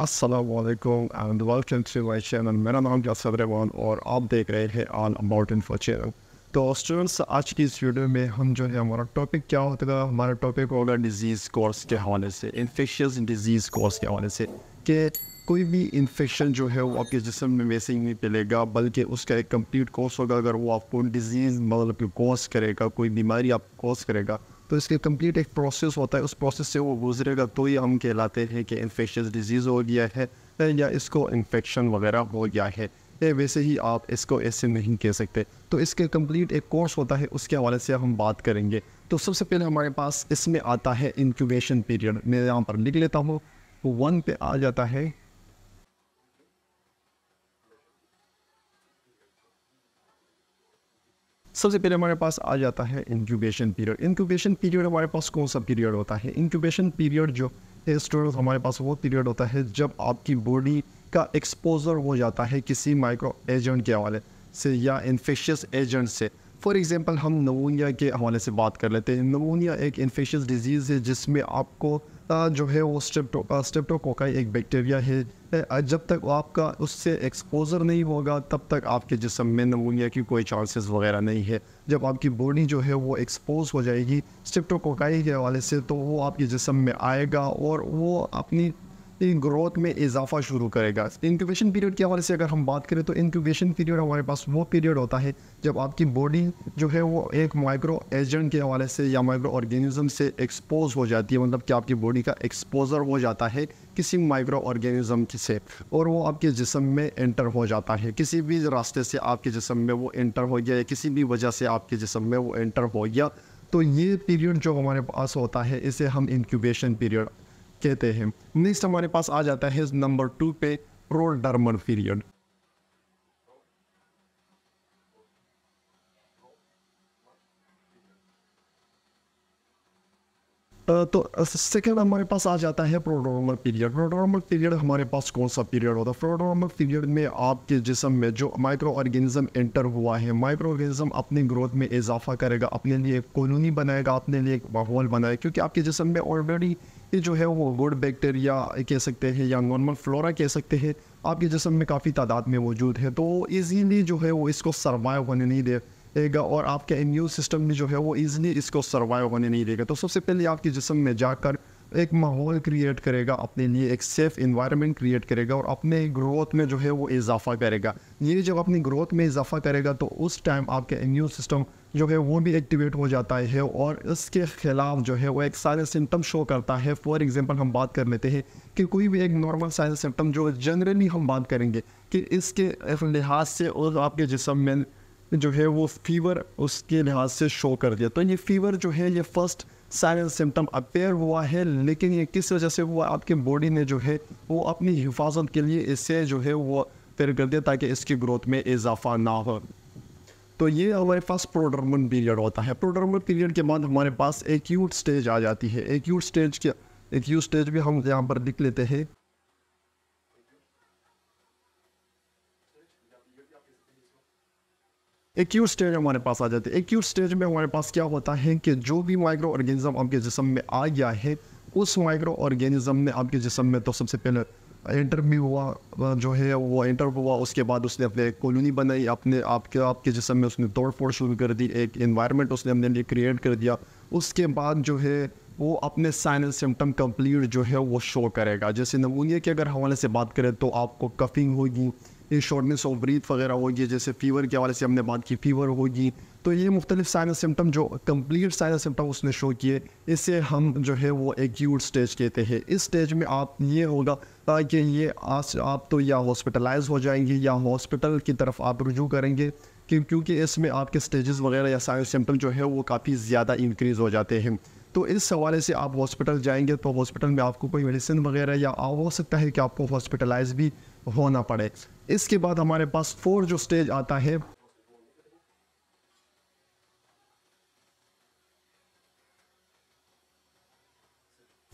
Assalamualaikum and welcome to my channel. मेरा नाम जासर रहमान और आप देख रहे हैं ऑन अबाउट इन्फो चैनल तो स्टूडेंट्स आज की इस वीडियो में हम जो है हमारा टॉपिक क्या होगा हमारा टॉपिक होगा डिजीज़ कोर्स के हवाले से इन्फेक्शन डिजीज़ कोर्स के हवाले से कि कोई भी इन्फेक्शन जो है वो आपके जिसम में वैसे ही नहीं पिलेगा बल्कि उसका एक कंप्लीट कोर्स होगा अगर वो आपको डिजीज़ मतलब कोर्स करेगा कोई बीमारी आपको कोर्स करेगा तो इसके कंप्लीट एक प्रोसेस होता है उस प्रोसेस से वो गुजरेगा तो ही हम कहलाते हैं कि इन्फेक्शस डिजीज़ हो गया है या इसको इन्फेक्शन वगैरह हो गया है वैसे ही आप इसको ऐसे नहीं कह सकते तो इसके कंप्लीट एक कोर्स होता है उसके हवाले से हम बात करेंगे तो सबसे पहले हमारे पास इसमें आता है इंक्यूबेशन पीरियड मैं यहाँ पर लिख लेता हूँ वन पे आ जाता है सबसे पहले हमारे पास आ जाता है इंक्यूबेशन पीरियड इंक्यूबेशन पीरियड हमारे पास कौन सा पीरियड होता है इंक्यूबेशन पीरियड जो है स्टूडेंट हमारे पास वो पीरियड होता है जब आपकी बॉडी का एक्सपोजर हो जाता है किसी माइक्रो एजेंट के हवाले से या इन्फेक्शियस एजेंट से फॉर एग्ज़ाम्पल हम नमोनिया के हवाले से बात कर लेते हैं नमोनिया एक इन्फेक्शियस डिजीज़ है जिसमें आपको जो है वो स्टेप्टो स्ट्रेप्टोकोकाई uh, एक बैक्टीरिया है जब तक आपका उससे एक्सपोज़र नहीं होगा तब तक आपके जिसम में नमूनिया की कोई चांसेस वगैरह नहीं है जब आपकी बॉडी जो है वो एक्सपोज हो जाएगी स्टेप्टोकोकाई के हवाले से तो वो आपके जिसम में आएगा और वो अपनी आपकी ग्रोथ में इजाफा शुरू करेगा इंक्यूबेशन पीरियड के हवाले से अगर हम बात करें तो इंक्यूबेशन पीरियड हमारे पास वो पीरियड होता है जब आपकी बॉडी जो है वो एक माइक्रो एजेंट के हवाले से या माइक्रो ऑर्गेनिज़म से एक्सपोज हो जाती है मतलब कि आपकी बॉडी का एक्सपोजर हो जाता है किसी माइक्रो ऑर्गेनिज़म से और वो आपके जिसम में एंटर हो जाता है किसी भी रास्ते से आपके जिसम में वो एंटर हो गया या किसी भी वजह से आपके जिसम में वो एंटर हो गया तो ये पीरियड जो हमारे पास होता है इसे हम इंक्यूबेशन पीरियड कहते हैं नेक्स्ट हमारे पास आ जाता है नंबर टू पे प्रोडर्मल पीरियड तो सेकेंड हमारे पास आ जाता है प्रोडोरमल पीरियड प्रोडोरमल पीरियड हमारे पास कौन सा पीरियड होता है प्रोडोरमल पीरियड में आपके जिसम में जो माइक्रो ऑर्गेनिज्म एंटर हुआ है माइक्रो ऑर्गेनिज्म अपनी ग्रोथ में इजाफा करेगा अपने लिए एक कॉलोनी बनाएगा अपने लिए एक माहौल बनाएगा क्योंकि आपके जिसम में ऑलरेडी ये जो है वो गुड बैक्टीरिया कह सकते हैं या नॉर्मल फ्लोरा कह सकते हैं आपके जिसम में काफ़ी तादाद में मौजूद है तो ईजीली जो है वो इसको सर्वाइव होने नहीं देगा और आपके इम्यून सिस्टम ने जो है वो ईजिली इसको सर्वाइव होने नहीं देगा तो सबसे पहले आपके जिसम में जाकर एक माहौल क्रिएट करेगा अपने लिए एक सेफ़ इन्वायरमेंट क्रिएट करेगा और अपने ग्रोथ में जो है वो इजाफा करेगा ये जब अपनी ग्रोथ में इजाफा करेगा तो उस टाइम आपके इम्यून सिस्टम जो है वो भी एक्टिवेट हो जाता है और इसके खिलाफ जो है वो एक सारे सिम्टम शो करता है फॉर एग्जांपल हम बात कर लेते हैं कि कोई भी एक नॉर्मल सारे सिम्टम जो जनरली हम बात करेंगे कि इसके लिहाज से और आपके जिसम में जो है वो फीवर उसके लिहाज से शो कर दिया तो ये फीवर जो है ये फर्स्ट सारे सिम्टम अपेयर हुआ है लेकिन ये किस वजह से हुआ आपके बॉडी ने जो है वो अपनी हिफाजत के लिए इससे जो है वो फिर कर दिया ताकि इसकी ग्रोथ में इजाफा ना हो तो ये हमारे पास प्रोडर्मन पीरियड होता है प्रोडर्मन पीरियड के बाद हमारे पास एक्यूट स्टेज आ जाती है एक्यूट स्टेज के एक्यूट स्टेज भी हम यहाँ पर लिख लेते हैं एक्यूट स्टेज हमारे पास आ जाते हैं एक्यूट स्टेज में हमारे पास क्या होता है कि जो भी माइक्रो ऑर्गेनिज्म आपके जिसम में आ गया है उस माइक्रो ऑर्गेनिज्म में आपके जिसम में तो सबसे पहले इंटरव्यू हुआ जो है वो इंटरव्यू हुआ उसके बाद उसने अपने एक कॉलोनी बनाई अपने आपके आपके जिसम में उसने तोड़ फोड़ शुरू कर दी एक इन्वायरमेंट उसने अपने लिए क्रिएट कर दिया उसके बाद जो है वो अपने साइनल सिम्टम कंप्लीट जो है वो शो करेगा जैसे नमूनिया के अगर हवाले से बात करें तो आपको कफिंग होगी ये शॉर्टनेस ऑफ ब्रीथ वगैरह होगी जैसे फीवर के हवाले से हमने बात की फीवर होगी तो ये मुख्तलिफ साइन सिम्टम जो कम्प्लीट साइन सिम्टम उसने शो किए इसे हम जो है वो एक्यूट स्टेज कहते हैं इस स्टेज में आप ये होगा कि ये आज आप तो या हॉस्पिटलाइज हो जाएंगे या हॉस्पिटल की तरफ आप रुजू करेंगे क्योंकि इसमें आपके स्टेजेस वगैरह या साइन सिम्टम जो है वो काफ़ी ज़्यादा इंक्रीज़ हो जाते हैं तो इस हवाले से आप हॉस्पिटल जाएंगे तो हॉस्पिटल में आपको कोई मेडिसिन वगैरह या हो सकता है कि आपको हॉस्पिटलाइज भी होना पड़े इसके बाद हमारे पास फोर जो स्टेज आता है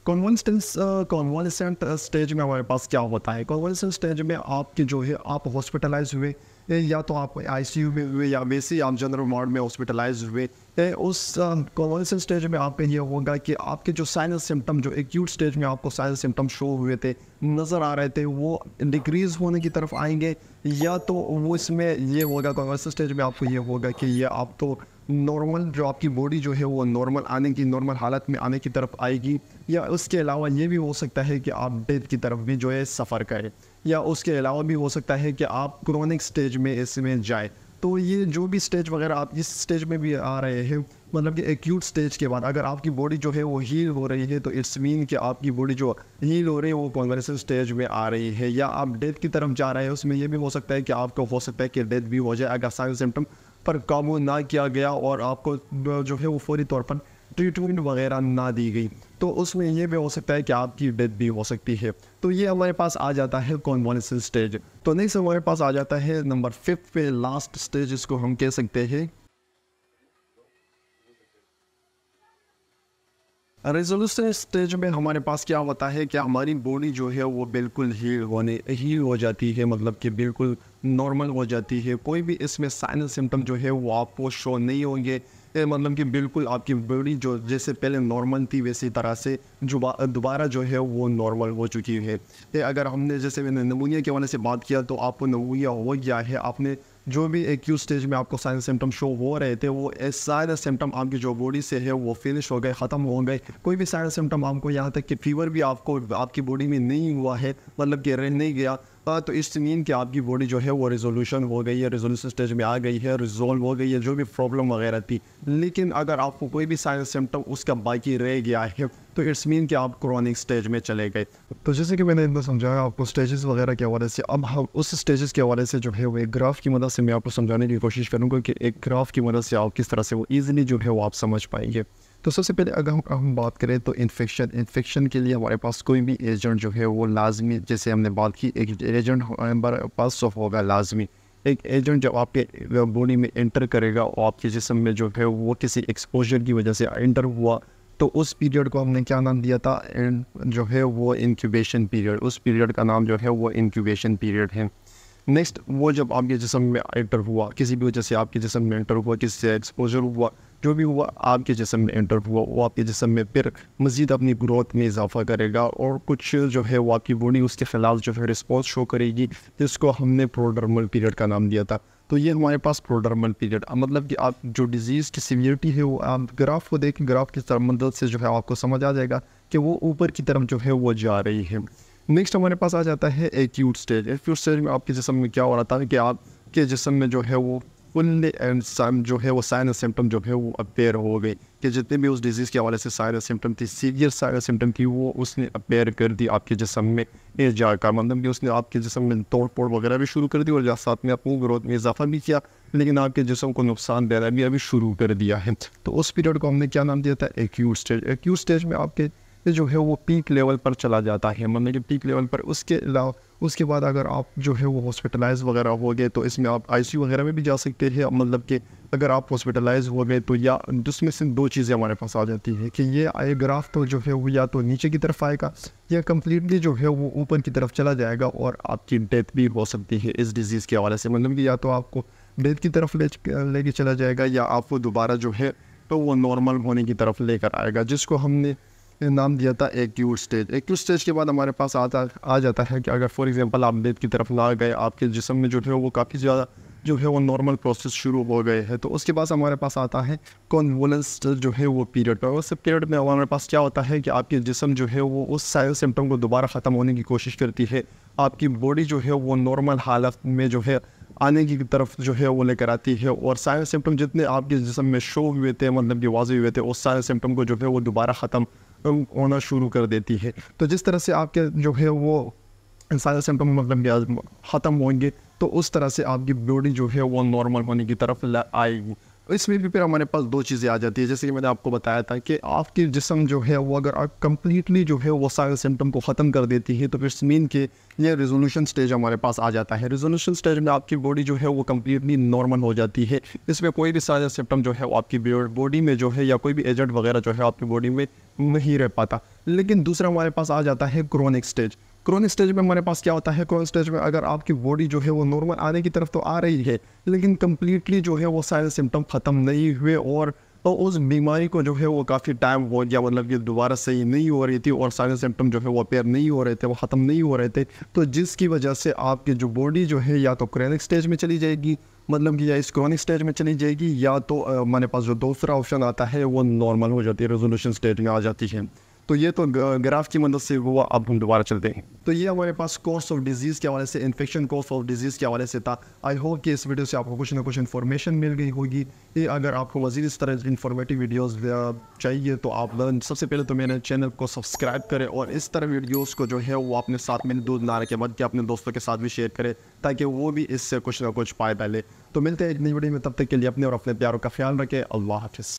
कॉन्वलसेंस कॉन्वेंसेंट स्टेज में हमारे पास क्या होता है कॉन्वलसेंट स्टेज में आपके जो है आप हॉस्पिटलाइज हुए या तो आप आईसीयू में हुए या वैसे ही आप जनरल वार्ड में हॉस्पिटलाइज हुए उस कॉन्वर्स um, स्टेज में आप ये होगा कि आपके जो साइनस सिम्टम जो एक्यूट स्टेज में आपको साइनस सिम्टम शो हुए थे नज़र आ रहे थे वो डिक्रीज होने की तरफ आएंगे या तो वो इसमें ये होगा कॉन्वर्स स्टेज में आपको ये होगा कि ये आप तो नॉर्मल जो आपकी बॉडी जो है वो नॉर्मल आने की नॉर्मल हालत में आने की तरफ आएगी या उसके अलावा ये भी हो सकता है कि आप डेथ की तरफ भी जो है सफ़र करें या उसके अलावा भी हो सकता है कि आप क्रोनिक स्टेज में इसमें जाए तो ये जो भी स्टेज वगैरह आप इस स्टेज में भी आ रहे हैं मतलब कि एक्यूट स्टेज के बाद अगर आपकी बॉडी जो है वो हील हो रही है तो इट्स मीन कि आपकी बॉडी जो हील हो रही है वो कॉन्वर्सिव स्टेज में आ रही है या आप डेथ की तरफ जा रहे हैं उसमें यह भी हो सकता है कि आपको हो सकता है कि डेथ भी हो जाए अगर सारे सिम्टम पर काबू ना किया गया और आपको जो है वो फौरी तौर पर ट्रीटमेंट वगैरह ना दी गई तो उसमें यह भी हो सकता है कि आपकी डेथ भी हो सकती है तो ये हमारे पास आ जाता है कॉन्वॉलेसेंस स्टेज तो नेक्स्ट हमारे पास आ जाता है नंबर फिफ्थ पे लास्ट स्टेज इसको हम कह सकते हैं रेजोल्यूशन स्टेज में हमारे पास क्या होता है कि हमारी बॉडी जो है वो बिल्कुल हील होने हील हो जाती है मतलब कि बिल्कुल नॉर्मल हो जाती है कोई भी इसमें साइन सिम्टम जो है वो आपको शो नहीं होंगे मतलब कि बिल्कुल आपकी बॉडी जो जैसे पहले नॉर्मल थी वैसी तरह से दोबारा जो है वो नॉर्मल हो चुकी है अगर हमने जैसे मैंने नमूनिया के वाले से बात किया तो आपको नमूनिया हो गया है आपने जो भी एक्यूज स्टेज में आपको साइन सिम्टम शो हो रहे थे वो सारे eh, सिम्टम आपकी जो बॉडी से है वो फिनिश हो गए ख़त्म हो गए कोई भी सारे सिम्टम आपको यहाँ तक कि फीवर भी आपको आपकी बॉडी में नहीं हुआ है मतलब कि रह नहीं गया तो इस नींद की आपकी बॉडी जो है वो रेजोल्यूशन हो गई है रेजोल्यूशन स्टेज में आ गई है रिजोल्व हो गई है जो भी प्रॉब्लम वगैरह थी लेकिन अगर आपको कोई भी साइन सिम्टम उसका बाकी रह गया है तो इट्स मीन कि आप क्रॉनिक स्टेज में चले गए तो जैसे कि मैंने इतना समझाया आपको स्टेजेस वगैरह के हवाले से अब हम उस स्टेजेस के हवाले से जो है वो एक ग्राफ की मदद से मैं आपको समझाने की कोशिश करूँगा कि एक ग्राफ की मदद से आप किस तरह से वो ईजिली जो है वो आप समझ पाएंगे तो सबसे पहले अगर हम, हम बात करें तो इन्फेक्शन इन्फेक्शन के लिए हमारे पास कोई भी एजेंट जो है वो लाजमी जैसे हमने बात की एक एजेंट हमारे पास होगा लाजमी एक एजेंट जब आपके बॉडी में एंटर करेगा और आपके जिसम में जो है वो किसी एक्सपोजर की वजह से एंटर हुआ तो उस पीरियड को हमने क्या नाम दिया था एंड जो है वो इंक्यूबेशन पीरियड उस पीरियड का नाम जो है वो इंक्यूबेशन पीरियड है नेक्स्ट वो जब आपके जिसम में एंटर हुआ किसी भी वजह से आपके जिसम में एंटर हुआ किसी से एक्सपोजर हुआ जो भी हुआ आपके जिसम में एंटर हुआ वो आपके जिसम में फिर मज़ीद अपनी ग्रोथ में इजाफा करेगा और कुछ जो है वो आपकी बॉडी उसके ख़िलाफ़ जो है रिस्पॉन्स शो करेगी जिसको हमने प्रोडर्मल पीरियड का नाम दिया था तो ये हमारे पास प्रोडर्मल पीरियड मतलब कि आप जो डिज़ीज़ की सीवियरिटी है वो आप ग्राफ को देखें ग्राफ की मदद से जो है आपको समझ आ जाएगा कि वो ऊपर की तरफ जो है वो जा रही है नेक्स्ट हमारे पास आ जाता है एक्यूट स्टेज एक्यूट स्टेज में आपके जिसम में क्या हो रहा था कि आपके जिसम में जो है वो फुल जो है वो साइन सिम्टम जो है वो अपेयर हो गई कि जितने भी उस डिज़ीज़ के हवाले से साइन सिम्टम थी सीवियर साइन सिम्टम थी वो उसने अपेयर कर दी आपके जिसम में इजार का मतलब कि उसने आपके जिसम में तोड़ फोड़ वगैरह भी शुरू कर दी और साथ में अपनी ग्रोथ में इजाफा भी किया लेकिन आपके जिसम को नुकसान देना भी अभी शुरू कर दिया है तो उस पीरियड को हमने क्या नाम दिया था एक्यूट स्टेज एक्यूट स्टेज में आपके से जो है वो पीक लेवल पर चला जाता है मतलब कि पीक लेवल पर उसके अलावा उसके बाद अगर आप जो है वो हॉस्पिटलाइज वगैरह हो गए तो इसमें आप आई वगैरह में भी जा सकते हैं मतलब कि अगर आप हॉस्पिटलाइज हो गए तो या जिसमें से दो चीज़ें हमारे पास आ जाती हैं कि ये आई ग्राफ तो जो है वो या तो नीचे की तरफ आएगा या कम्प्लीटली जो है वो ऊपर की तरफ चला जाएगा और आपकी डेथ भी हो सकती है इस डिज़ीज़ के हवाले से मतलब कि या तो आपको डेथ की तरफ ले लेके चला जाएगा या आपको दोबारा जो है तो वो नॉर्मल होने की तरफ लेकर आएगा जिसको हमने नाम दिया था एक्टिव स्टेज एक्टिव स्टेज के बाद हमारे पास आता आ जाता है कि अगर फॉर एग्जांपल आप बेड की तरफ ना गए आपके जिसम में जो है वो काफ़ी ज़्यादा जो है वो नॉर्मल प्रोसेस शुरू हो गए हैं तो उसके बाद हमारे पास आता है कॉन्वोलेंस जो है वो पीरियड पर उस पीरियड में हमारे पास क्या होता है कि आपके जिसम जो है वो उस सारे सिम्टम को दोबारा ख़त्म होने की कोशिश करती है आपकी बॉडी जो है वो नॉर्मल हालत में जो है आने की तरफ जो है वो लेकर आती है और सारे सिम्टम जितने आपके जिसम में शो हुए थे मतलब कि वाजे हुए थे उस सारे सिम्टम को जो है वो दोबारा ख़त्म होना शुरू कर देती है तो जिस तरह से आपके जो है वो सारे सिम्टम मतलब ख़त्म होंगे तो उस तरह से आपकी बॉडी जो है वो नॉर्मल होने की तरफ आएगी इसमें भी फिर हमारे पास दो चीज़ें आ जाती है जैसे कि मैंने आपको बताया था कि आपके जिसम जो है वो अगर आप कम्प्लीटली जो है वो सारे सिम्टम को ख़त्म कर देती है तो फिर मीन के ये रेजोल्यूशन स्टेज हमारे पास आ जाता है रेजोल्यूशन स्टेज में आपकी बॉडी जो है वो कम्प्लीटली नॉर्मल हो जाती है इसमें कोई भी सारे सिम्टम जो है वो आपकी बॉडी में जो है या कोई भी एजेंट वगैरह जो है आपकी बॉडी में नहीं रह पाता लेकिन दूसरा हमारे पास आ जाता है क्रोनिक स्टेज क्रोन स्टेज में हमारे पास क्या होता है क्रोन स्टेज में अगर आपकी बॉडी जो है वो नॉर्मल आने की तरफ तो आ रही है लेकिन कम्प्लीटली जो है वो सारे सिम्टम ख़त्म नहीं हुए और तो उस बीमारी को जो है वो काफ़ी टाइम हो गया मतलब ये दोबारा सही नहीं हो रही थी और सारे सिम्टम जो है वो अपेयर नहीं हो रहे थे वो ख़त्म नहीं हो रहे थे तो जिसकी वजह से आपकी जो बॉडी जो है या तो क्रैनिक स्टेज में चली जाएगी मतलब कि या इस क्रॉनिक स्टेज में चली जाएगी या तो हमारे पास जो दूसरा ऑप्शन आता है वो नॉर्मल हो जाती है रेजोल्यूशन स्टेज में आ जाती है तो ये तो ग्राफ की मदद मतलब से हुआ अब हम दोबारा चलते हैं तो ये हमारे पास कोर्स ऑफ डिजीज़ के हवाले से इन्फेक्शन कोर्स ऑफ डिजीज़ के हवाले से था आई होप कि इस वीडियो से आपको कुछ ना कुछ इन्फॉर्मेशन मिल गई होगी ये अगर आपको मजीद इस तरह इन्फॉर्मेटिव वीडियोज़ चाहिए तो आप सबसे पहले तो मेरे चैनल को सब्सक्राइब करें और इस तरह वीडियोज़ को जो है वो अपने साथ में दूध ना रखें बल्कि अपने दोस्तों के साथ भी शेयर करें ताकि वो भी इससे कुछ ना कुछ पाए पहले तो मिलते हैं एक नई वीडियो में तब तक के लिए अपने और अपने प्यारों का ख्याल रखें अल्लाह हाफिज़